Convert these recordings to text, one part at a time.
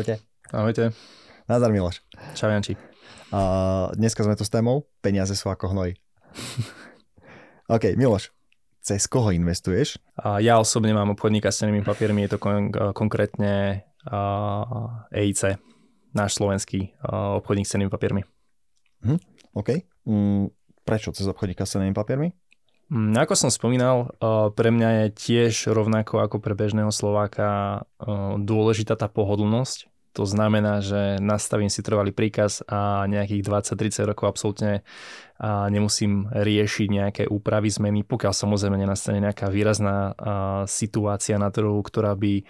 Čaute. Ahojte. Nazar Miloš. Čau Janči. A dneska sme tu s témou Peniaze sú ako hnoj. OK, Miloš, cez koho investuješ? ja osobne mám obchodníka s cenými papiermi, je to kon- konkrétne uh, EIC, náš slovenský uh, obchodník s cenými papiermi. Hm, OK. Mm, prečo cez obchodníka s cenými papiermi? Mm, ako som spomínal, pre mňa je tiež rovnako ako pre bežného Slováka dôležitá tá pohodlnosť to znamená, že nastavím si trvalý príkaz a nejakých 20-30 rokov absolútne a nemusím riešiť nejaké úpravy, zmeny, pokiaľ samozrejme nenastane nejaká výrazná situácia na trhu, ktorá by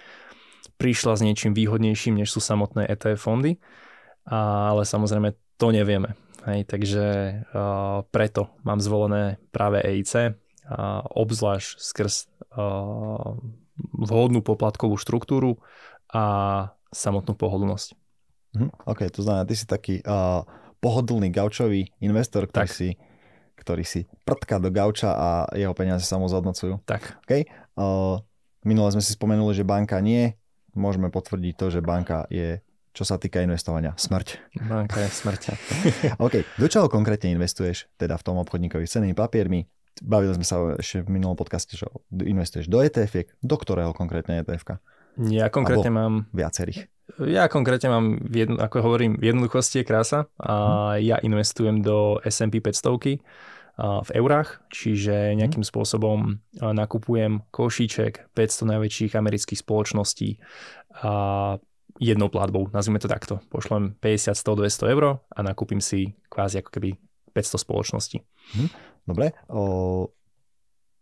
prišla s niečím výhodnejším, než sú samotné ETF fondy. A, ale samozrejme to nevieme. Hej, takže a, preto mám zvolené práve EIC, a, obzvlášť skrz a, vhodnú poplatkovú štruktúru a samotnú pohodlnosť. Mhm, OK, to znamená, ty si taký uh, pohodlný gaučový investor, ktorý tak. si ktorý si prtka do gauča a jeho peniaze sa mu zhodnocujú. Tak. Okay? Uh, minule sme si spomenuli, že banka nie. Môžeme potvrdiť to, že banka je, čo sa týka investovania, smrť. Banka je smrť. OK. Do čoho konkrétne investuješ? Teda v tom obchodníkovi s cenými papiermi. Bavili sme sa ešte v minulom podcaste, že investuješ do etf do ktorého konkrétne etf -ka? Ja konkrétne Abo mám... Viacerých. Ja konkrétne mám, jedno, ako hovorím, v jednoduchosti je krása a hmm. ja investujem do S&P 500 v eurách, čiže mhm. nejakým spôsobom nakupujem košíček 500 najväčších amerických spoločností a jednou platbou, nazvime to takto. Pošlem 50, 100, 200 eur a nakúpim si kvázi ako keby 500 spoločností. Mhm. Dobre. O,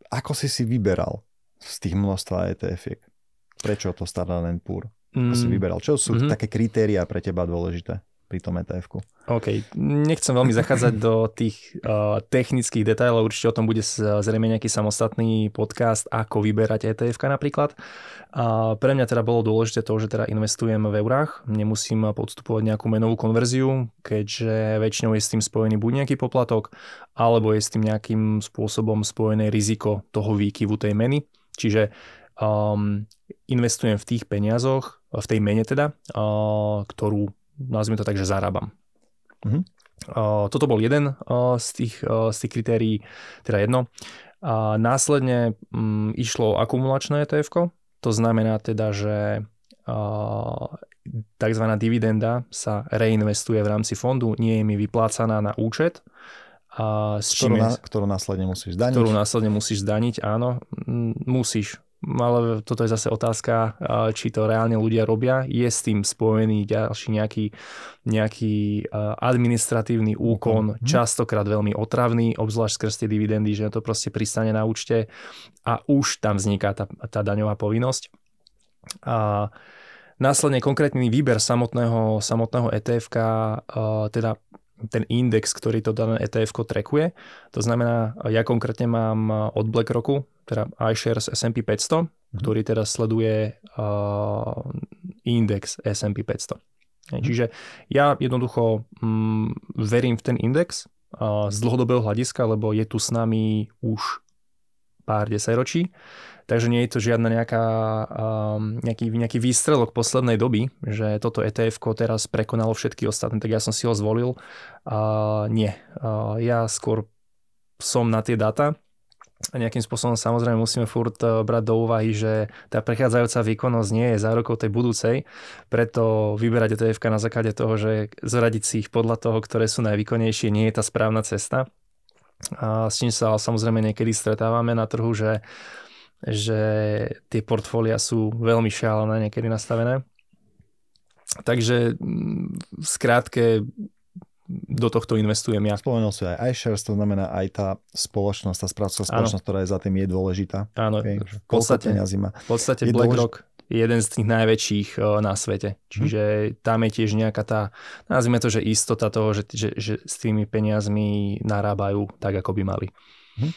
ako si si vyberal z tých množstva ETF-iek? Prečo to Standard Poor? Mm. si vyberal? Čo sú mm-hmm. také kritéria pre teba dôležité? pri tom etf OK, nechcem veľmi zachádzať do tých uh, technických detailov, určite o tom bude zrejme nejaký samostatný podcast, ako vyberať etf napríklad. A pre mňa teda bolo dôležité to, že teda investujem v eurách, nemusím podstupovať nejakú menovú konverziu, keďže väčšinou je s tým spojený buď nejaký poplatok, alebo je s tým nejakým spôsobom spojené riziko toho výkyvu tej meny. Čiže um, investujem v tých peniazoch, v tej mene teda, uh, ktorú, nazvime to tak, že zarábam. Uh-huh. Uh, toto bol jeden uh, z, tých, uh, z tých kritérií, teda jedno. A následne um, išlo akumulačné etf to znamená teda, že tzv. dividenda sa reinvestuje v rámci fondu, nie je mi vyplácaná na účet. A s ktorú, čím je, na, ktorú následne musíš zdaniť. Ktorú následne musíš zdaniť, áno. Musíš ale toto je zase otázka, eh, či to reálne ľudia robia. Je s tým spojený ďalší nejaký, nejaký eh, administratívny úkon, mhm. častokrát veľmi otravný, obzvlášť skrz tie dividendy, že to proste pristane na účte a už tam vzniká tá, tá daňová povinnosť. A následne konkrétny výber samotného, samotného etf ka eh, teda ten index, ktorý to dané ETF trekuje. To znamená, ja konkrétne mám eh, od BlackRocku, teda iShares S&P 500, mm-hmm. ktorý teda sleduje uh, index S&P 500. Mm-hmm. Čiže ja jednoducho mm, verím v ten index uh, z dlhodobého hľadiska, lebo je tu s nami už pár desaťročí. Takže nie je to žiadna nejaká, um, nejaký, nejaký výstrelok poslednej doby, že toto etf teraz prekonalo všetky ostatné, tak ja som si ho zvolil. Uh, nie, uh, ja skôr som na tie data, a nejakým spôsobom samozrejme musíme furt e, brať do úvahy, že tá prechádzajúca výkonnosť nie je zárokou tej budúcej, preto vyberať etf na základe toho, že zradiť si ich podľa toho, ktoré sú najvýkonnejšie, nie je tá správna cesta. A s tým sa samozrejme niekedy stretávame na trhu, že, že tie portfólia sú veľmi šialené niekedy nastavené. Takže mm, v skrátke do tohto investujem ja. Spomenul si aj iShares, to znamená aj tá spoločnosť, tá správcová spoločnosť, ktorá je za tým, je dôležitá. Áno, okay. v podstate, Koľko má. V podstate BlackRock. Dôlež jeden z tých najväčších eh, na svete. Mhm. Čiže tam je tiež nejaká tá, nazvime to, že istota toho, že, že, že s tými peniazmi narábajú tak, ako by mali. Mhm.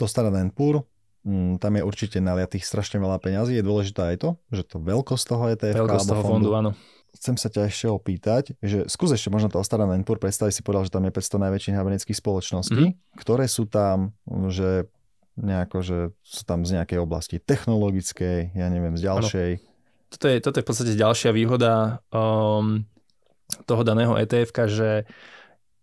To Standard púr, mm, tam je určite naliatých strašne veľa peňazí. Je dôležité aj to, že to veľkosť toho ETF veľkosť toho fondu, áno. Chcem sa ťa ešte opýtať, že skús ešte možno to Standard Venture, predstaviť si povedal, že tam je 500 najväčších amerických spoločností, mm-hmm. ktoré sú tam, že nejako, že sú tam z nejakej oblasti technologickej, ja neviem, z ďalšej. Ano. Toto je, toto je v podstate ďalšia výhoda um, toho daného etf že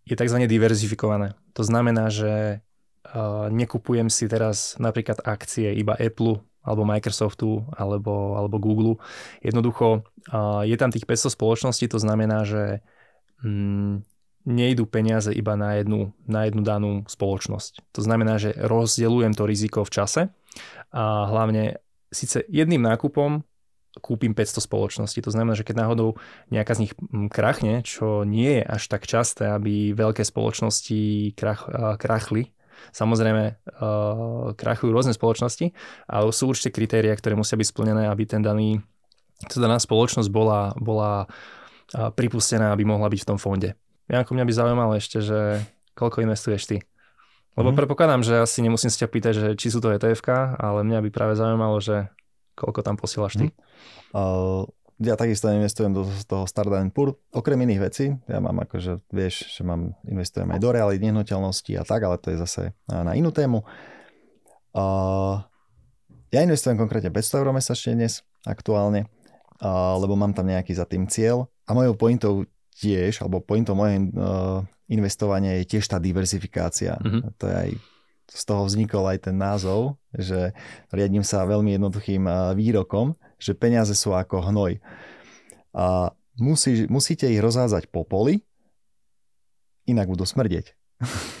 je tzv. diverzifikované. To znamená, že uh, nekupujem si teraz napríklad akcie iba Apple alebo Microsoftu, alebo, alebo Google. Jednoducho, uh, je tam tých 500 spoločností, to znamená, že mm, nejdú peniaze iba na jednu, na jednu danú spoločnosť. To znamená, že rozdeľujem to riziko v čase a hlavne síce jedným nákupom kúpim 500 spoločností. To znamená, že keď náhodou nejaká z nich mm, krachne, čo nie je až tak časté, aby veľké spoločnosti krach, krachli, Samozrejme, krachujú rôzne spoločnosti, ale sú určite kritéria, ktoré musia byť splnené, aby ten daný, tá daná spoločnosť bola, bola pripustená, aby mohla byť v tom fonde. Janko, mňa by zaujímalo ešte, že koľko investuješ ty? Lebo mm. prepokladám, že asi nemusím sa ťa pýtať, že či sú to etf ale mňa by práve zaujímalo, že koľko tam posielaš ty? Mm. Uh, ja takisto investujem do toho Stardan Pur, okrem iných vecí. Ja mám akože, vieš, že mám, investujem aj do reality, nehnuteľnosti a tak, ale to je zase na inú tému. Uh, ja investujem konkrétne 500 eur mesačne dnes, aktuálne, uh, lebo mám tam nejaký za tým cieľ. A mojou pointou tiež, alebo pointom mojej uh, eh, investovania je tiež tá diverzifikácia. Mm-hmm. To je aj z toho vznikol aj ten názov, že riadím sa veľmi jednoduchým eh, výrokom, že peniaze sú ako hnoj. A musí, musíte ich rozházať po poli, inak budú smrdeť.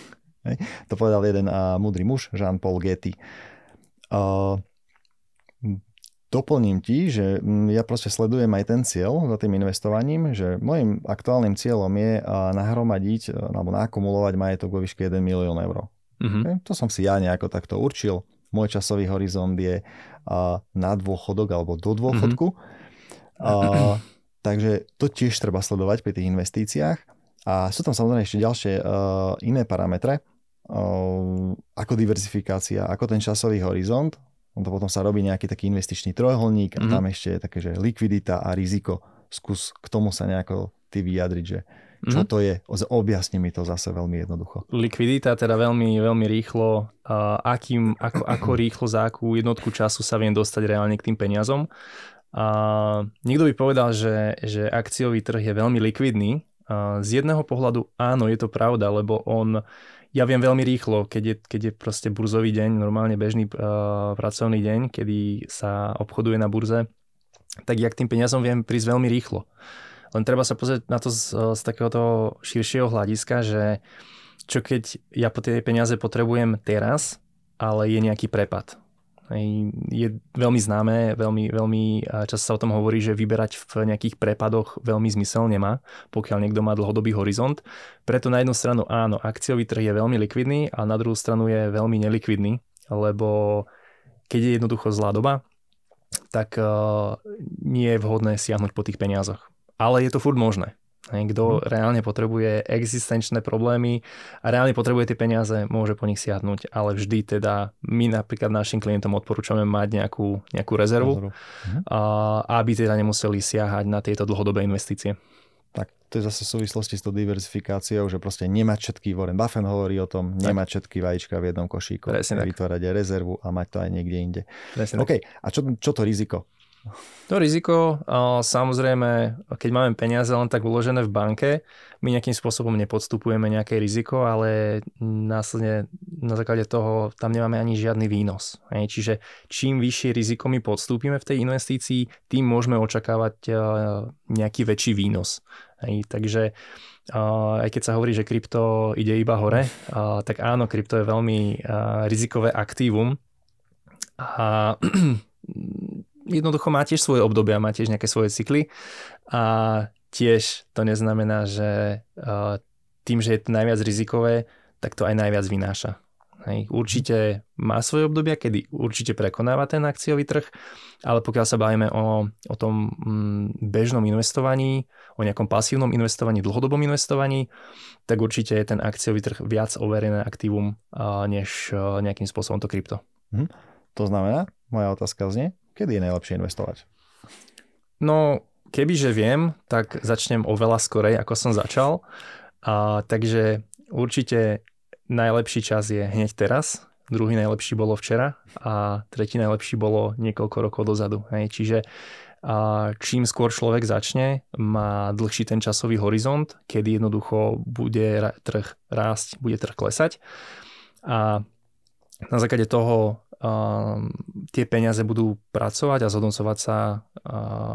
to povedal jeden a eh, múdry muž, Jean-Paul Getty. Uh, Doplním ti, že mm, ja proste sledujem aj ten cieľ za tým investovaním, že môjim aktuálnym cieľom je nahromadiť e, alebo nakumulovať majetok vo výške 1 milión eur. Mm-hmm. Okay? E, to som si ja nejako takto určil. Môj časový horizont je na dôchodok alebo do dôchodku. Mm-hmm. A, takže to tiež treba sledovať pri tých investíciách. A sú tam samozrejme ešte ďalšie uh, iné parametre, uh, ako diverzifikácia, ako ten časový horizont, on to potom sa robí nejaký taký investičný trojholník. a mm tam ešte je také, že likvidita a riziko. Skús k tomu sa nejako ty vyjadriť, že čo mm to je? Objasni mi to zase veľmi jednoducho. Likvidita teda veľmi, veľmi rýchlo, uh, akým, ako, ako rýchlo za akú jednotku času sa viem dostať reálne k tým peniazom. uh, niekto by povedal, že, že akciový trh je veľmi likvidný, z jedného pohľadu áno, je to pravda, lebo on, ja viem veľmi rýchlo, keď je, keď je proste burzový deň, normálne bežný uh, pracovný deň, kedy sa obchoduje na burze, tak ja k tým peniazom viem prísť veľmi rýchlo. Len treba sa pozrieť na to z, z takéhoto širšieho hľadiska, že čo keď ja po tie peniaze potrebujem teraz, ale je nejaký prepad je veľmi známe, veľmi, veľmi často sa o tom hovorí, že vyberať v nejakých prepadoch veľmi zmysel nemá, pokiaľ niekto má dlhodobý horizont. Preto na jednu stranu áno, akciový trh je veľmi likvidný a na druhú stranu je veľmi nelikvidný, lebo keď je jednoducho zlá doba, tak eh, nie je vhodné siahnuť po tých peniazoch. Ale je to furt možné. Kto mhm. reálne potrebuje existenčné problémy a reálne potrebuje tie peniaze, môže po nich siahnuť, ale vždy teda my napríklad našim klientom odporúčame mať nejakú, nejakú rezervu, mhm. a, aby teda nemuseli siahať na tieto dlhodobé investície. Tak to je zase v súvislosti s tou diverzifikáciou, že proste nemať všetky, Warren Buffett hovorí o tom, nemať všetky vajíčka v jednom košíku, vytvárať aj rezervu a mať to aj niekde inde. Presne OK, tak. a čo, čo to riziko? To riziko, samozrejme, keď máme peniaze len tak uložené v banke, my nejakým spôsobom nepodstupujeme nejaké riziko, ale následne na základe toho tam nemáme ani žiadny výnos. Čiže čím vyššie riziko my podstúpime v tej investícii, tým môžeme očakávať nejaký väčší výnos. Takže aj keď sa hovorí, že krypto ide iba hore, tak áno, krypto je veľmi rizikové aktívum a jednoducho má tiež svoje obdobia, má tiež nejaké svoje cykly a tiež to neznamená, že eh, tým, že je to najviac rizikové, tak to aj najviac vynáša. Hej. Určite má svoje obdobia, kedy určite prekonáva ten akciový trh, ale pokiaľ sa bavíme o, o tom mm, bežnom investovaní, o nejakom pasívnom investovaní, dlhodobom investovaní, tak určite je ten akciový trh viac overené aktívum, eh, než eh, nejakým spôsobom to krypto. Hm. To znamená, moja otázka znie, Kedy je najlepšie investovať? No, kebyže viem, tak začnem oveľa skorej, ako som začal. A, takže určite najlepší čas je hneď teraz, druhý najlepší bolo včera a tretí najlepší bolo niekoľko rokov dozadu. Hej. Čiže a čím skôr človek začne, má dlhší ten časový horizont, kedy jednoducho bude trh rásť, bude trh klesať. A na základe toho Ehm, tie peniaze budú pracovať a zhodnocovať sa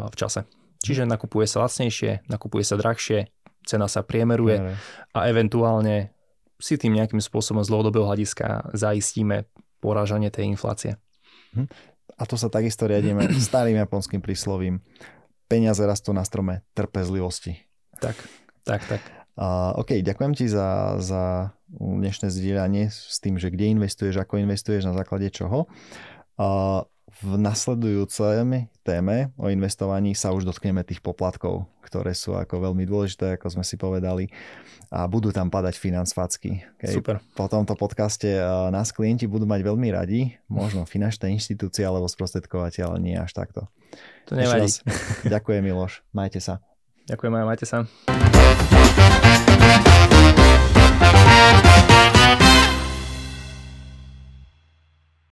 v čase. Čiže mhm. nakupuje sa lacnejšie, nakupuje sa drahšie, cena sa priemeruje a eventuálne si tým nejakým spôsobom z dlhodobého hľadiska zaistíme porážanie tej inflácie. Mhm. A to sa takisto riadíme starým japonským príslovím. Peniaze rastú na strome trpezlivosti. Tak, tak, tak. Uh, OK, ďakujem ti za, za dnešné zdieľanie s tým, že kde investuješ, ako investuješ, na základe čoho. Uh, v nasledujúcej téme o investovaní sa už dotkneme tých poplatkov, ktoré sú ako veľmi dôležité, ako sme si povedali. A budú tam padať financvácky. Okay? Super. Po tomto podcaste nás klienti budú mať veľmi radi, možno finančné inštitúcie alebo sprostredkovateľ, ale nie až takto. To nevadí. Raz, ďakujem Miloš, majte sa. Ďakujem aj, majte sa.